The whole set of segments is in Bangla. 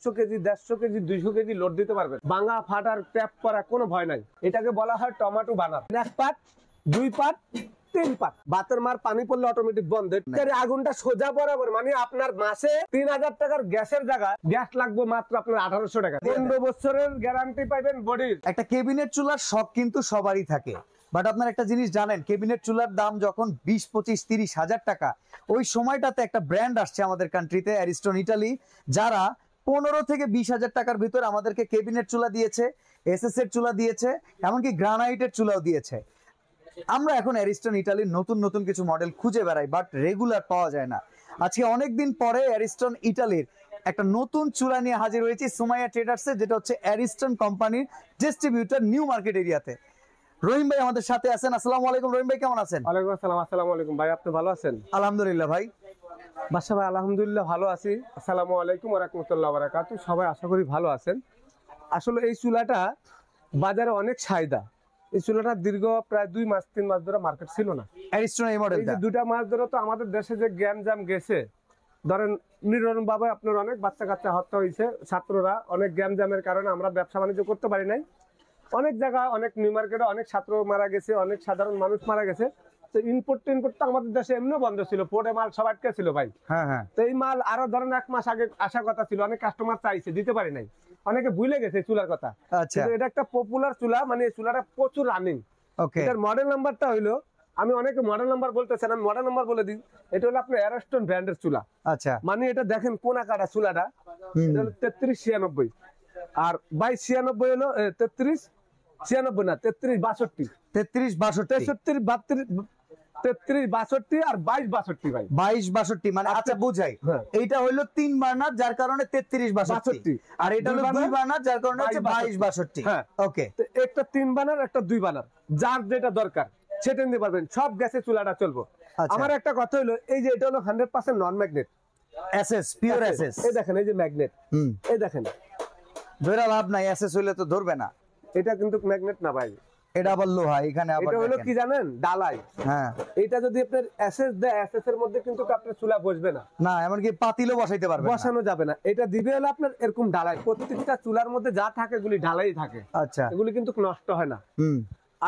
একশো কেজি দেড়শো কেজি দুইশো কেজি লোড দিতে পারবে বাঙা ফাটার ট্যাপ করা কোনো ভয় নাই এটাকে বলা হয় টমাটো বানার এক পাট দুই পাট তিন বাতের মার পানি পড়লে অটোমেটিক বন্ধ আগুনটা সোজা বরাবর মানে আপনার মাসে তিন হাজার টাকার গ্যাসের জায়গায় গ্যাস লাগবে মাত্র আপনার আঠারোশো টাকা পনেরো বছরের গ্যারান্টি পাইবেন বডির একটা কেবিনেট চুলার শখ কিন্তু সবারই থাকে বাট আপনার একটা জিনিস জানেন কেবিনেট চুলার দাম যখন বিশ পঁচিশ তিরিশ হাজার টাকা ওই সময়টাতে একটা ব্র্যান্ড আসছে আমাদের কান্ট্রিতে অ্যারিস্টন ইটালি যারা পনেরো থেকে বিশ হাজার টাকার ভিতর আমাদেরকে কেবিনেট চুলা দিয়েছে এস এর চুলা দিয়েছে এমনকি গ্রানাইটের চুলাও দিয়েছে আমরা এখন অ্যারিস্টন ইটালির নতুন নতুন কিছু মডেল খুঁজে বেড়াই বাট রেগুলার পাওয়া যায় না আজকে অনেকদিন পরে অ্যারিস্টন ইটালির একটা নতুন চুলা নিয়ে হাজির হয়েছি সুমাইয়া ট্রেডার্সে যেটা হচ্ছে অ্যারিস্টন কোম্পানির ডিস্ট্রিবিউটার নিউ মার্কেট এরিয়াতে রহিম ভাই আমাদের সাথে আছেন আসসালামু আলাইকুম রহিম ভাই কেমন আছেন ওয়ালাইকুম আসসালাম আসসালামু আলাইকুম ভাই আপনি ভালো আছেন আলহামদুলিল্লাহ ভাই বাসা ভাই আলহামদুলিল্লাহ ভালো আছি আসসালামু আলাইকুম রহমতুল্লাহ বারাকাতু সবাই আশা করি ভালো আছেন আসলে এই চুলাটা বাজারে অনেক চাহিদা এই চুলাটা দীর্ঘ প্রায় দুই মাস তিন মাস ধরে মার্কেট ছিল না দুটা মাস ধরে তো আমাদের দেশে যে জ্ঞান জাম গেছে ধরেন নিরন বাবু আপনার অনেক বাচ্চা কাচ্চা হত্যা হয়েছে ছাত্ররা অনেক জ্ঞান জামের কারণে আমরা ব্যবসা বাণিজ্য করতে পারি নাই অনেক জায়গায় অনেক নিউ মার্কেটে অনেক ছাত্র মারা গেছে অনেক সাধারণ মানুষ মারা গেছে তো ইম্পোর্ট তো আমাদের দেশে এমনি বন্ধ ছিল পোর্টে মাল সব আটকে ছিল ভাই হ্যাঁ, হ্যাঁ। তো এই মাল আরো ধরেন এক মাস আগে আসার কথা ছিল অনেক কাস্টমার চাইছে দিতে পারি নাই অনেকে ভুলে গেছে চুলার কথা আচ্ছা। এটা একটা পপুলার চুলা মানে চুলাটা প্রচুর রানিং এটার মডেল নাম্বারটা হলো আমি অনেকে মডেল নাম্বার বলতেছেন আমি মডেল নাম্বার বলে দিই এটা হলো আপনার অ্যারোস্টন ব্র্যান্ডের চুলা আচ্ছা মানে এটা দেখেন কোনা কাটা চুলাটা তেত্রিশ ছিয়ানব্বই আর বাইশ ছিয়ানব্বই হলো তেত্রিশ ছিয়ানব্বই না তেত্রিশ বাষট্টি তেত্রিশ বাষট্টি তেষট্টি বাত্রিশ তেত্রিশ বাষট্টি আর বাইশ বাষট্টি ভাই বাইশ বাষট্টি মানে আচ্ছা হ্যাঁ। তিন বার্নার যার কারণে যার যেটা দরকার সেটা সব গ্যাসে চুলাটা চলবো আচ্ছা। আমার একটা কথা হলো এই যে এটা হলো হান্ড্রেড পার্সেন্ট নন ম্যাগনেট দেখেন এই যে ম্যাগনেট এই দেখেন ধরে লাভ নাই তো ধরবে না এটা কিন্তু ম্যাগনেট না ভাই এটা আবার লোহা এখানে আবার এটা হলো কি জানেন ডালাই হ্যাঁ এটা যদি আপনার অ্যাসেস দেয় অ্যাসেস এর মধ্যে কিন্তু আপনার চুলা বসবে না না পাতিলও বসাইতে পারবে বসানো যাবে না এটা দিবে হলো আপনার এরকম ডালাই প্রত্যেকটা চুলার মধ্যে যা থাকে ডালাই থাকে আচ্ছা এগুলি কিন্তু নষ্ট হয় না হুম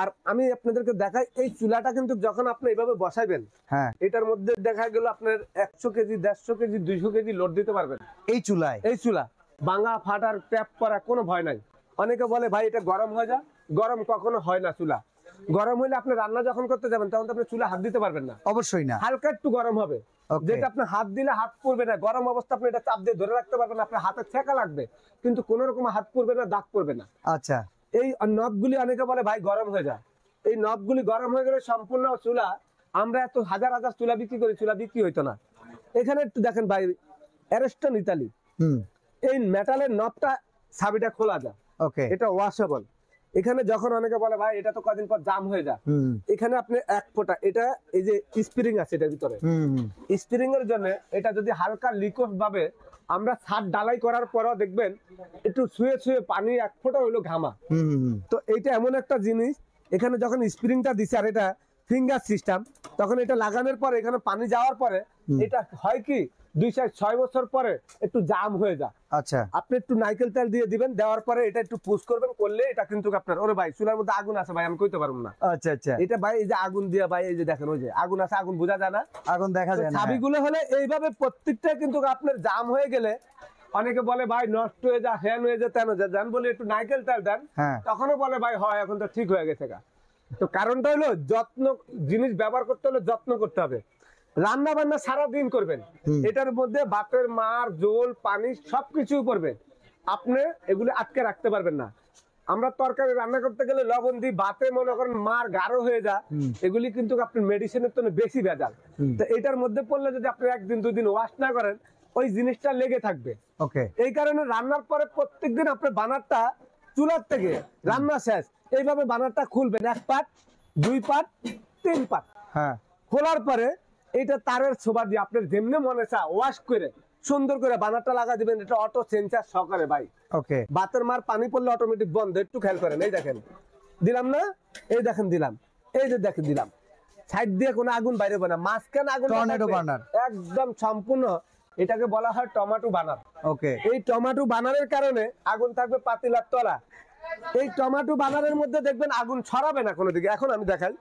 আর আমি আপনাদেরকে দেখাই এই চুলাটা কিন্তু যখন আপনি এইভাবে বসাইবেন হ্যাঁ এটার মধ্যে দেখা গেল আপনার একশো কেজি দেড়শো কেজি দুইশো কেজি লোড দিতে পারবেন এই চুলায় এই চুলা ভাঙা ফাটার ট্যাপ করা কোনো ভয় নাই অনেকে বলে ভাই এটা গরম হয়ে যায় গরম কখনো হয় না চুলা গরম হলে আপনি রান্না যখন করতে যাবেন তখন তো আপনি চুলা হাত দিতে পারবেন না অবশ্যই না হালকা একটু গরম হবে যেটা আপনি হাত দিলে হাত পড়বে না গরম অবস্থা আপনি এটা চাপ দিয়ে ধরে রাখতে পারবেন আপনার হাতে ছেঁকা লাগবে কিন্তু কোন রকম হাত পড়বে না দাগ পড়বে না আচ্ছা এই নবগুলি অনেকে বলে ভাই গরম হয়ে যায় এই নবগুলি গরম হয়ে গেলে সম্পূর্ণ চুলা আমরা এত হাজার হাজার চুলা বিক্রি করি চুলা বিক্রি হইতো না এখানে একটু দেখেন ভাই অ্যারেস্টন ইতালি এই মেটালের নবটা ছাবিটা খোলা যায় ওকে এটা ওয়াশেবল এখানে যখন অনেকে বলে ভাই এটা তো কদিন পর জাম হয়ে যায় এখানে আপনি এক ফোটা এটা এই যে স্প্রিং আছে এটার ভিতরে স্প্রিং এর জন্য এটা যদি হালকা লিকোস ভাবে আমরা সার ডালাই করার পর দেখবেন একটু শুয়ে শুয়ে পানি এক ফোটা হইলো ঘামা তো এটা এমন একটা জিনিস এখানে যখন স্প্রিংটা দিছে আর এটা ফিঙ্গার সিস্টেম তখন এটা লাগানোর পর এখানে পানি যাওয়ার পরে এটা হয় কি দুই চার ছয় বছর পরে একটু জাম হয়ে যায় আচ্ছা আপনি একটু নাইকেল তেল দিয়ে দিবেন দেওয়ার পরে এটা একটু করবেন করলে এটা কিন্তু আপনার ওরে ভাই চুলার মধ্যে আগুন আছে ভাই আমি কইতে পারবো না আচ্ছা আচ্ছা এটা ভাই এই যে আগুন দিয়ে ভাই এই যে দেখেন ওই যে আগুন আছে আগুন বোঝা যায় না আগুন দেখা যায় হ্যাঁ। হলে এইভাবে প্রত্যেকটা কিন্তু আপনার জাম হয়ে গেলে অনেকে বলে ভাই নষ্ট হয়ে যা হ্যান হয়ে যা তেন যা যান বলে একটু নাইকেল তেল দেন হ্যাঁ। তখনও বলে ভাই হয় এখন তো ঠিক হয়ে গেছে তো কারণটা হলো যত্ন জিনিস ব্যবহার করতে হলে যত্ন করতে হবে রান্না বান্না সারা দিন করবেন এটার মধ্যে ভাতের মার জোল পানি সবকিছু করবেন আপনি এগুলো আটকে রাখতে পারবেন না আমরা তরকারি রান্না করতে গেলে লবণ দিই বাতে মনে করেন মার গাঢ় হয়ে যায় এগুলি কিন্তু আপনার মেডিসিনের জন্য বেশি ভেজাল তো এটার মধ্যে পড়লে যদি আপনি একদিন দুদিন ওয়াশ না করেন ওই জিনিসটা লেগে থাকবে ওকে এই কারণে রান্নার পরে প্রত্যেকদিন আপনার বানারটা চুলার থেকে রান্না শেষ এইভাবে বানারটা খুলবেন এক পাট দুই পাট তিন পাট হ্যাঁ খোলার পরে এটা তারের ছোবা দিয়ে আপনার যেমনি মনে চা ওয়াশ করে সুন্দর করে বানাটা লাগা দিবেন এটা অটো সেন্সার সহকারে ভাই ওকে বাতের মার পানি পড়লে অটোমেটিক বন্ধ একটু খেয়াল করেন এই দেখেন দিলাম না এই দেখেন দিলাম এই যে দেখেন দিলাম সাইড দিয়ে কোনো আগুন বাইরে না মাঝখানে আগুন টর্নেডো বানার একদম সম্পূর্ণ এটাকে বলা হয় টমেটো বানার ওকে এই টমেটো বানারের কারণে আগুন থাকবে পাতিলার তলা এই টমেটো বানারের মধ্যে দেখবেন আগুন ছড়াবে না কোনো দিকে এখন আমি দেখাই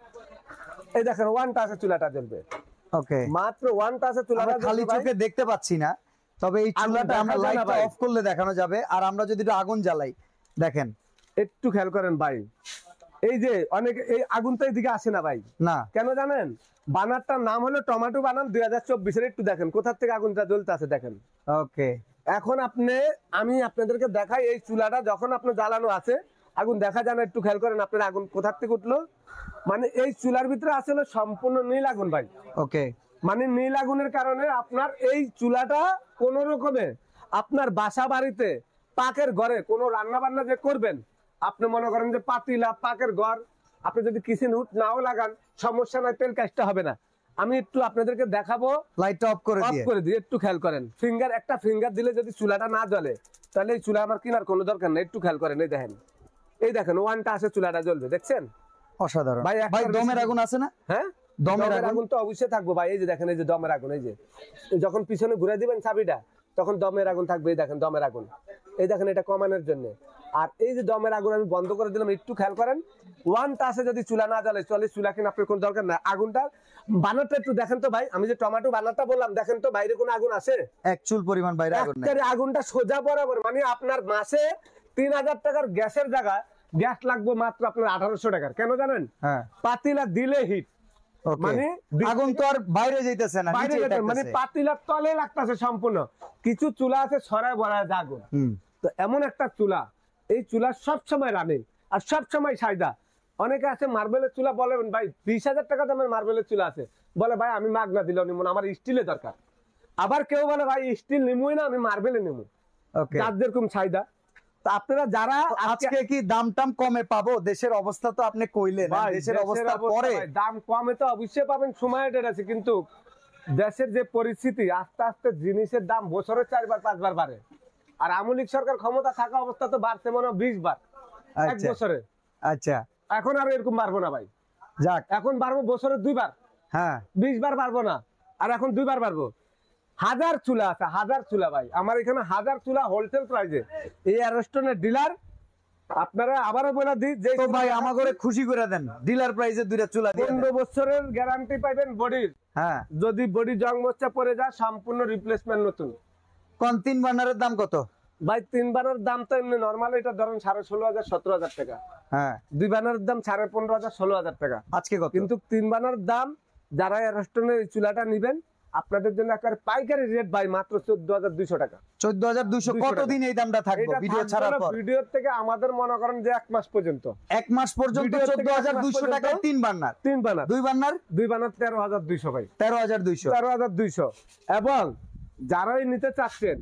এই দেখেন ওয়ান টাচে চুলাটা জ্বলবে ওকে মাত্র ওয়ান টাচে চুলা খালি চোখে দেখতে পাচ্ছি না তবে এই চুলাটা আমরা লাইটটা অফ করলে দেখানো যাবে আর আমরা যদি আগুন জ্বালাই দেখেন একটু খেয়াল করেন ভাই এই যে অনেক এই আগুন তো এদিকে আসে না ভাই না কেন জানেন বানারটার নাম হলো টমেটো বানান দুই হাজার চব্বিশের একটু দেখেন কোথার থেকে আগুনটা জ্বলতে আছে দেখেন ওকে এখন আপনি আমি আপনাদেরকে দেখাই এই চুলাটা যখন আপনার জ্বালানো আছে আগুন দেখা যান একটু খেয়াল করেন আপনার আগুন কোথার থেকে উঠলো মানে এই চুলার ভিতরে আসলে সম্পূর্ণ নীল আগুন ভাই ওকে মানে নীল আগুনের কারণে আপনার এই চুলাটা কোন রকমে আপনার বাসা বাড়িতে পাকের ঘরে কোনো রান্না বান্না যে করবেন আপনি মনে করেন যে পাতিলা পাকের ঘর আপনি যদি কিচেন হুট নাও লাগান সমস্যা নাই তেল কাজটা হবে না আমি একটু আপনাদেরকে দেখাবো লাইটটা অফ করে অফ করে দিই একটু খেয়াল করেন ফিঙ্গার একটা ফিঙ্গার দিলে যদি চুলাটা না জ্বলে তাহলে এই চুলা আমার কেনার কোনো দরকার নেই একটু খেয়াল করেন এই দেখেন এই দেখেন ওয়ানটা আছে চুলাটা জ্বলবে দেখছেন অসাধারণ ভাই ভাই দমের আগুন আছে না হ্যাঁ দমের আগুন তো অবশ্যই থাকবো ভাই এই যে দেখেন এই যে দমের আগুন এই যে যখন পিছনে ঘুরে দিবেন চাবিটা তখন দমের আগুন থাকবে এই দেখেন দমের আগুন এই দেখেন এটা কমানোর জন্য আর এই যে দমের আগুন আমি বন্ধ করে দিলাম একটু খেয়াল করেন ওয়ান যদি চুলা না জ্বালে চলে চুলা কিনা আপনার কোনো দরকার না আগুনটা বানাতে একটু দেখেন তো ভাই আমি যে টমেটো বানাতে বললাম দেখেন তো বাইরে কোনো আগুন আছে এক চুল পরিমাণ বাইরে আগুন আগুনটা সোজা বরাবর মানে আপনার মাসে তিন হাজার টাকার গ্যাসের জায়গায় গ্যাস লাগবো মাত্র আপনার আঠারোশো টাকার কেন জানেন হ্যাঁ। পাতিলা দিলে মানে মানে হিট এই চুলা রানিং আর অনেকে আছে মার্বেলের চুলা বলেন ভাই হাজার মার্বেলের চুলা আছে বলে ভাই আমি মাগনা দিলাম আমার স্টিলের দরকার আবার কেউ বলে ভাই স্টিল নিমুই না আমি মার্বেলে নিমু চার যেরকম সাইদা আপনারা যারা আজকে কি দাম টাম কমে পাবো দেশের অবস্থা তো আপনি কইলেন দেশের অবস্থা পরে দাম কমে তো অবশ্যই পাবেন সময় আছে কিন্তু দেশের যে পরিস্থিতি আস্তে আস্তে জিনিসের দাম বছরে চারবার পাঁচবার বাড়ে আর আমলিক সরকার ক্ষমতা থাকা অবস্থা তো বাড়ছে মনে হয় বিশ বার এক আচ্ছা। বছরে আচ্ছা এখন আর এরকম বাড়বো না ভাই যাক এখন বাড়বো বছরে দুইবার হ্যাঁ বিশ বার বাড়বো না আর এখন দুইবার বাড়বো হাজার চুলা আছে হাজার চুলা ভাই আমার এখানে হাজার চুলা হোলসেল প্রাইসে এই রেস্টুরেন্টের ডিলার আপনারা আবারও বলে দিই যে ভাই খুশি করে দেন ডিলার প্রাইসে দুইটা চুলা পনেরো বছরের গ্যারান্টি বডির হ্যাঁ যদি বডি জং সম্পূর্ণ রিপ্লেসমেন্ট নতুন কোন তিন বার্নারের দাম কত ভাই তিন বারের দাম তো এমনি নর্মাল এটা ধরেন সাড়ে ষোলো হাজার সতেরো হাজার টাকা হ্যাঁ দুই বানারের দাম সাড়ে পনেরো হাজার ষোলো হাজার টাকা আজকে কিন্তু তিন বানার দাম যারা রেস্টুরেন্টের চুলাটা নিবেন আপনাদের জন্য একবার পাইকারি রেট ভাই মাত্র 14200 টাকা 14200 কতদিন এই দামটা থাকবে ভিডিও ছাড়ার পর ভিডিওর থেকে আমাদের মনে করেন যে এক মাস পর্যন্ত এক মাস পর্যন্ত 14200 টাকা তিন বার্নার তিন বার্নার দুই বার্নার দুই বার্নার 13200 ভাই 13200 13200 এবং যারাই নিতে চাচ্ছেন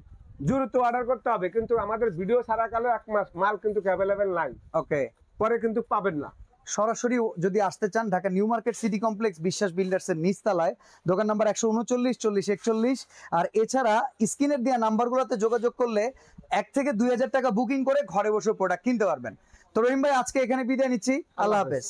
দ্রুত অর্ডার করতে হবে কিন্তু আমাদের ভিডিও ছাড়া কালো এক মাস মাল কিন্তু অ্যাভেলেবেল নাই ওকে পরে কিন্তু পাবেন না সরাসরি যদি আসতে চান Dhaka new market city complex Biswas বিল্ডার্সের নিচতলায় দোকান নাম্বার একশো উনচল্লিশ চল্লিশ একচল্লিশ আর এছাড়া স্ক্রিনের দেওয়া নাম্বারগুলোতে যোগাযোগ করলে এক থেকে দুই হাজার টাকা বুকিং করে ঘরে বসে প্রোডাক্ট কিনতে পারবেন তো রহিম ভাই আজকে এখানে বিদায় নিচ্ছি আল্লাহ হাফেজ